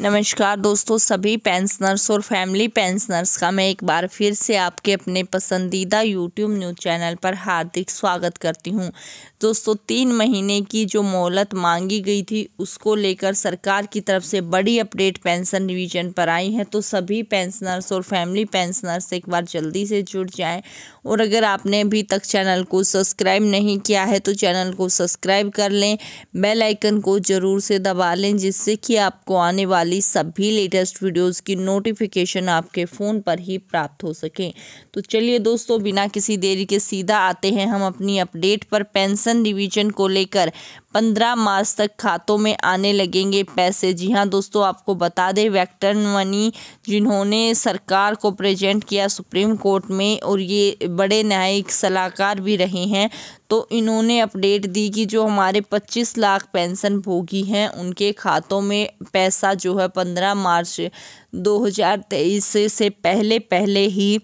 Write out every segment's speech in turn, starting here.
नमस्कार दोस्तों सभी पेंशनर्स और फैमिली पेंशनर्स का मैं एक बार फिर से आपके अपने पसंदीदा यूट्यूब न्यूज़ चैनल पर हार्दिक स्वागत करती हूं दोस्तों तीन महीने की जो मोहलत मांगी गई थी उसको लेकर सरकार की तरफ से बड़ी अपडेट पेंशन रिवीजन पर आई है तो सभी पेंशनर्स और फैमिली पेंशनर्स एक बार जल्दी से जुड़ जाएँ और अगर आपने अभी तक चैनल को सब्सक्राइब नहीं किया है तो चैनल को सब्सक्राइब कर लें बेलाइकन को ज़रूर से दबा लें जिससे कि आपको आने वाले वाली सभी लेटेस्ट वीडियोस की नोटिफिकेशन आपके फ़ोन पर ही प्राप्त हो सके तो चलिए दोस्तों बिना किसी देरी के सीधा आते हैं हम अपनी अपडेट पर पेंशन रिवीजन को लेकर पंद्रह मार्च तक खातों में आने लगेंगे पैसे जी हाँ दोस्तों आपको बता दें वैक्टर मनी जिन्होंने सरकार को प्रेजेंट किया सुप्रीम कोर्ट में और ये बड़े न्यायिक सलाहकार भी रहे हैं तो इन्होंने अपडेट दी कि जो हमारे 25 लाख पेंशन भोगी हैं उनके खातों में पैसा जो है पंद्रह मार्च तेईस से पहले पहले ही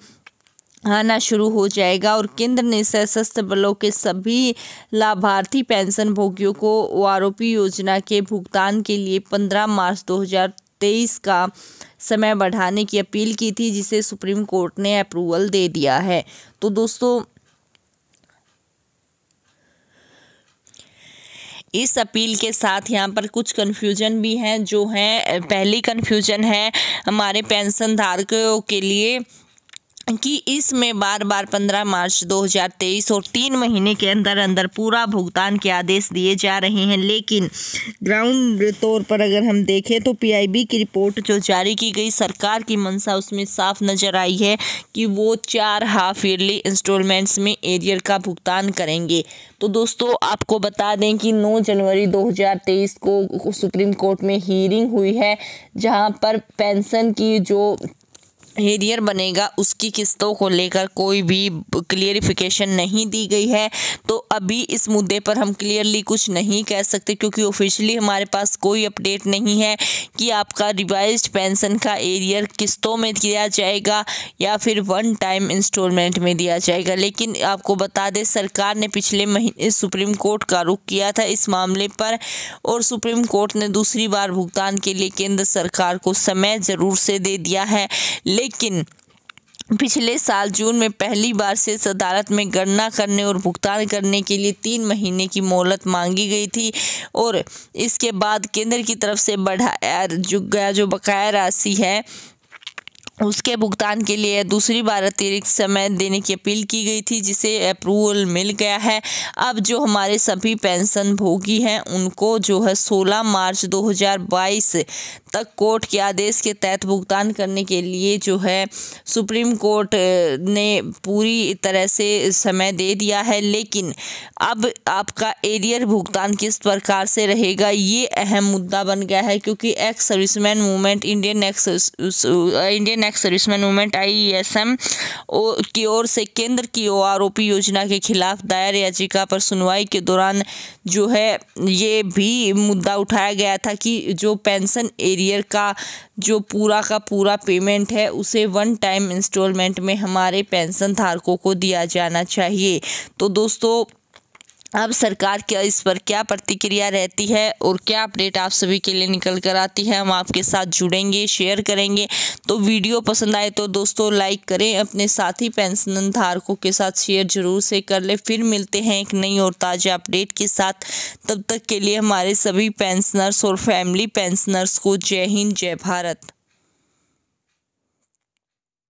आना शुरू हो जाएगा और केंद्र ने सशस्त्र बलों के सभी लाभार्थी पेंशन भोगियों को आरोपी योजना के भुगतान के लिए पंद्रह मार्च दो हजार तेईस का समय बढ़ाने की अपील की थी जिसे सुप्रीम कोर्ट ने अप्रूवल दे दिया है तो दोस्तों इस अपील के साथ यहाँ पर कुछ कन्फ्यूजन भी हैं जो हैं पहली कन्फ्यूजन है हमारे पेंशन धारकों के लिए कि इसमें बार बार 15 मार्च 2023 और तीन महीने के अंदर अंदर पूरा भुगतान के आदेश दिए जा रहे हैं लेकिन ग्राउंड तौर पर अगर हम देखें तो पीआईबी की रिपोर्ट जो जारी की गई सरकार की मंशा उसमें साफ नज़र आई है कि वो चार हाफ ईयरली इंस्टॉलमेंट्स में एरियर का भुगतान करेंगे तो दोस्तों आपको बता दें कि नौ जनवरी दो को सुप्रीम कोर्ट में हियरिंग हुई है जहाँ पर पेंशन की जो हेरियर बनेगा उसकी किस्तों को लेकर कोई भी क्लियरिफिकेशन नहीं दी गई है तो अभी इस मुद्दे पर हम क्लियरली कुछ नहीं कह सकते क्योंकि ऑफिशियली हमारे पास कोई अपडेट नहीं है कि आपका रिवाइज पेंशन का एरियर किस्तों में दिया जाएगा या फिर वन टाइम इंस्टॉलमेंट में दिया जाएगा लेकिन आपको बता दें सरकार ने पिछले महीने सुप्रीम कोर्ट का रुख किया था इस मामले पर और सुप्रीम कोर्ट ने दूसरी बार भुगतान के लिए केंद्र सरकार को समय ज़रूर से दे दिया है लेकिन लेकिन पिछले साल जून में पहली बार से अदालत में गणना करने और भुगतान करने के लिए तीन महीने की मोहलत मांगी गई थी और इसके बाद केंद्र की तरफ से बढ़ाया गया जो बकाया राशि है उसके भुगतान के लिए दूसरी बार अतिरिक्त समय देने की अपील की गई थी जिसे अप्रूवल मिल गया है अब जो हमारे सभी पेंशन भोगी हैं उनको जो है 16 मार्च 2022 तक कोर्ट के आदेश के तहत भुगतान करने के लिए जो है सुप्रीम कोर्ट ने पूरी तरह से समय दे दिया है लेकिन अब आपका एरियर भुगतान किस प्रकार से रहेगा ये अहम मुद्दा बन गया है क्योंकि ex serviceman movement Indian ex Indian ex serviceman movement IESM की ओर से केंद्र की ओ आरोपी योजना के खिलाफ दायर याचिका पर सुनवाई के दौरान जो है ये भी मुद्दा उठाया गया था कि जो पेंशन पीरियड का जो पूरा का पूरा पेमेंट है उसे वन टाइम इंस्टॉलमेंट में हमारे पेंशन धारकों को दिया जाना चाहिए तो दोस्तों अब सरकार की इस पर क्या प्रतिक्रिया रहती है और क्या अपडेट आप सभी के लिए निकल कर आती है हम आपके साथ जुड़ेंगे शेयर करेंगे तो वीडियो पसंद आए तो दोस्तों लाइक करें अपने साथी पेंशन धारकों के साथ शेयर जरूर से कर ले फिर मिलते हैं एक नई और ताज़ा अपडेट के साथ तब तक के लिए हमारे सभी पेंशनर्स और फैमिली पेंशनर्स को जय हिंद जय भारत